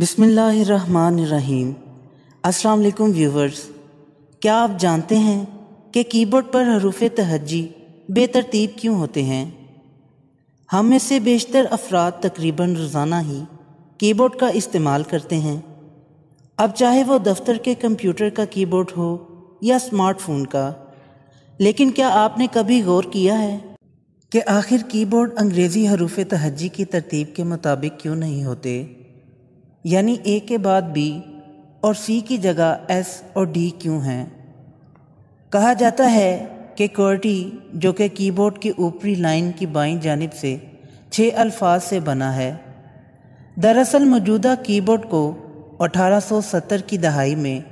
बिसमीम् अस्सलाम व्यूवर्स क्या आप जानते हैं कि कीबोर्ड पर हरूफ तहजी बेतरतीब क्यों होते हैं हम में से बेशतर अफराद तकरीबन रोज़ाना ही कीबोर्ड का इस्तेमाल करते हैं अब चाहे वो दफ्तर के कंप्यूटर का कीबोर्ड हो या स्मार्टफोन का लेकिन क्या आपने कभी गौर किया है कि आखिर कीबोर्ड अंग्रेज़ी हरूफ तहजी की तरतीब के मुताबिक क्यों नहीं होते यानी ए के बाद बी और सी की जगह एस और डी क्यों हैं कहा जाता है कि क्वर्टी जो कि कीबोर्ड की ऊपरी लाइन की बाईं जानब से छः अल्फाज से बना है दरअसल मौजूदा कीबोर्ड को 1870 की दहाई में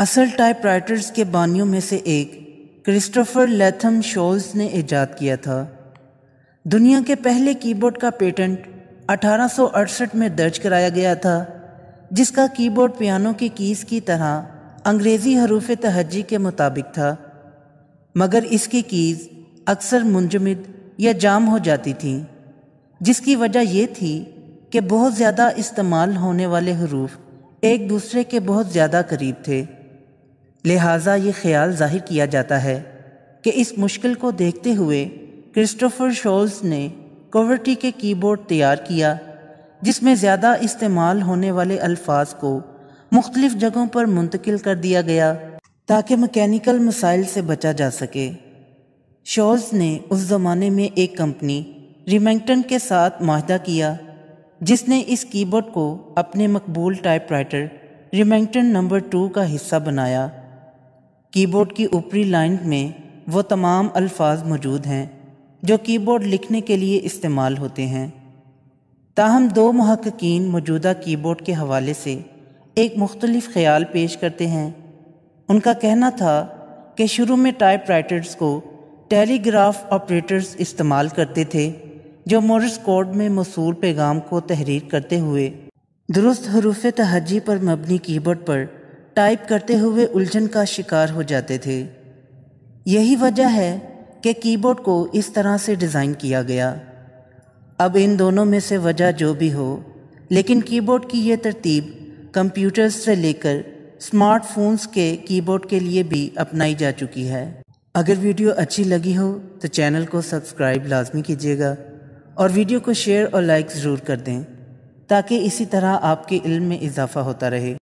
असल टाइपराइटर्स के बानियों में से एक क्रिस्टोफर लेथम शोल्स ने ईजाद किया था दुनिया के पहले कीबोर्ड का पेटेंट 1868 में दर्ज कराया गया था जिसका कीबोर्ड पियानो की कीज़ की तरह अंग्रेज़ी हरूफ तहजी के मुताबिक था मगर इसकी कीज़ अक्सर मुंजमद या जाम हो जाती थी जिसकी वजह यह थी कि बहुत ज़्यादा इस्तेमाल होने वाले हरूफ एक दूसरे के बहुत ज़्यादा करीब थे लिहाजा ये ख्याल जाहिर किया जाता है कि इस मुश्किल को देखते हुए क्रिस्टोफर शोल्स ने कोवर्टी के कीबोर्ड तैयार किया जिसमें ज़्यादा इस्तेमाल होने वाले अल्फाज को मुख्तलिफ़ जगहों पर मुंतकिल कर दिया गया ताकि मकैनिकल मसाइल से बचा जा सके शॉल्स ने उस ज़माने में एक कंपनी रिमेंगटन के साथ माहदा किया जिसने इस कीबोर्ड को अपने मकबूल टाइपराइटर रिमेंगटन नंबर टू का हिस्सा बनाया कीबोर्ड की ऊपरी लाइन में वो तमाम अल्फाज मौजूद हैं जो कीबोर्ड लिखने के लिए इस्तेमाल होते हैं ताहम दो महक्कीन मौजूदा कीबोर्ड के हवाले से एक मुख्तलिफ ख्याल पेश करते हैं उनका कहना था कि शुरू में टाइप राइटर्स को टेलीग्राफ ऑपरेटर्स इस्तेमाल करते थे जो मोरस कोड में मसूल पैगाम को तहरीर करते हुए दुरुस्त हरूफ तहजी पर मबनी कीबोर्ड पर टाइप करते हुए उलझन का शिकार हो जाते थे यही वजह है कि कीबोर्ड को इस तरह से डिज़ाइन किया गया अब इन दोनों में से वजह जो भी हो लेकिन कीबोर्ड की यह तरतीब कंप्यूटर्स से लेकर स्मार्टफोन्स के कीबोर्ड के लिए भी अपनाई जा चुकी है अगर वीडियो अच्छी लगी हो तो चैनल को सब्सक्राइब लाजमी कीजिएगा और वीडियो को शेयर और लाइक ज़रूर कर दें ताकि इसी तरह आपके इल्म में इजाफ़ा होता रहे